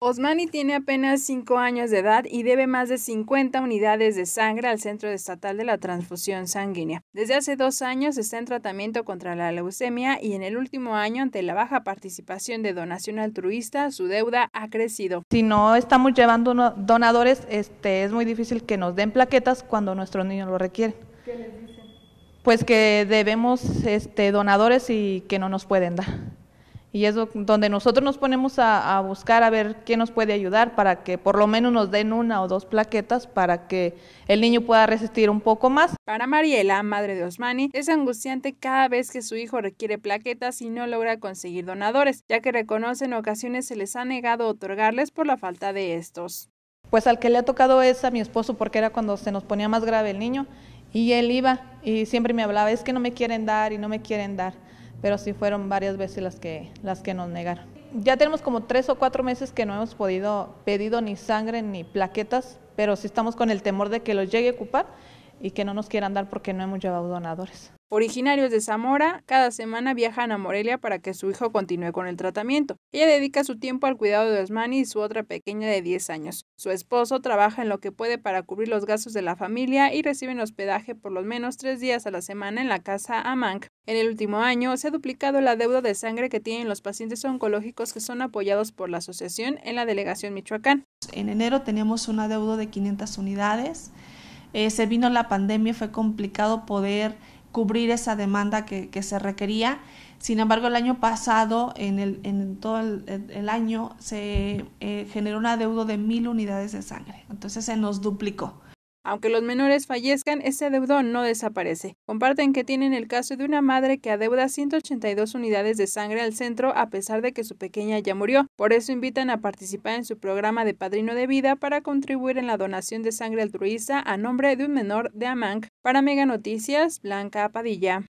Osmani tiene apenas 5 años de edad y debe más de 50 unidades de sangre al Centro Estatal de la Transfusión Sanguínea. Desde hace dos años está en tratamiento contra la leucemia y en el último año, ante la baja participación de donación altruista, su deuda ha crecido. Si no estamos llevando donadores, este, es muy difícil que nos den plaquetas cuando nuestros niños lo requieren. ¿Qué les dicen? Pues que debemos este, donadores y que no nos pueden dar. Y es donde nosotros nos ponemos a, buscar a ver qué nos puede ayudar para que por lo menos nos den una o dos plaquetas para que el niño pueda resistir un poco más. Para Mariela, madre de Osmani, es angustiante cada vez que su hijo requiere plaquetas y no logra conseguir donadores, ya que reconoce en ocasiones se les ha negado otorgarles por la falta de estos. Pues al que le ha tocado es a mi esposo porque era cuando se nos ponía más grave el niño y él iba y siempre me hablaba, es que no me quieren dar y no me quieren dar pero sí fueron varias veces las que, las que nos negaron. Ya tenemos como tres o cuatro meses que no hemos podido pedido ni sangre ni plaquetas, pero sí estamos con el temor de que los llegue a ocupar y que no nos quieran dar porque no hemos llevado donadores. Originarios de Zamora, cada semana viajan a Morelia para que su hijo continúe con el tratamiento. Ella dedica su tiempo al cuidado de Osmani y su otra pequeña de 10 años. Su esposo trabaja en lo que puede para cubrir los gastos de la familia y reciben hospedaje por lo menos tres días a la semana en la casa Amank. En el último año se ha duplicado la deuda de sangre que tienen los pacientes oncológicos que son apoyados por la asociación en la delegación Michoacán. En enero tenemos una deuda de 500 unidades eh, se vino la pandemia, fue complicado poder cubrir esa demanda que, se requería. Sin embargo, el año pasado, en, todo el, año, se eh, generó un adeudo de mil unidades de sangre. Entonces se nos duplicó. Aunque los menores fallezcan, ese adeudo no desaparece. Comparten que tienen el caso de una madre que adeuda 182 unidades de sangre al centro a pesar de que su pequeña ya murió. Por eso invitan a participar en su programa de Padrino de Vida para contribuir en la donación de sangre altruista a nombre de un menor de Amang. Para Mega Noticias, Blanca Padilla.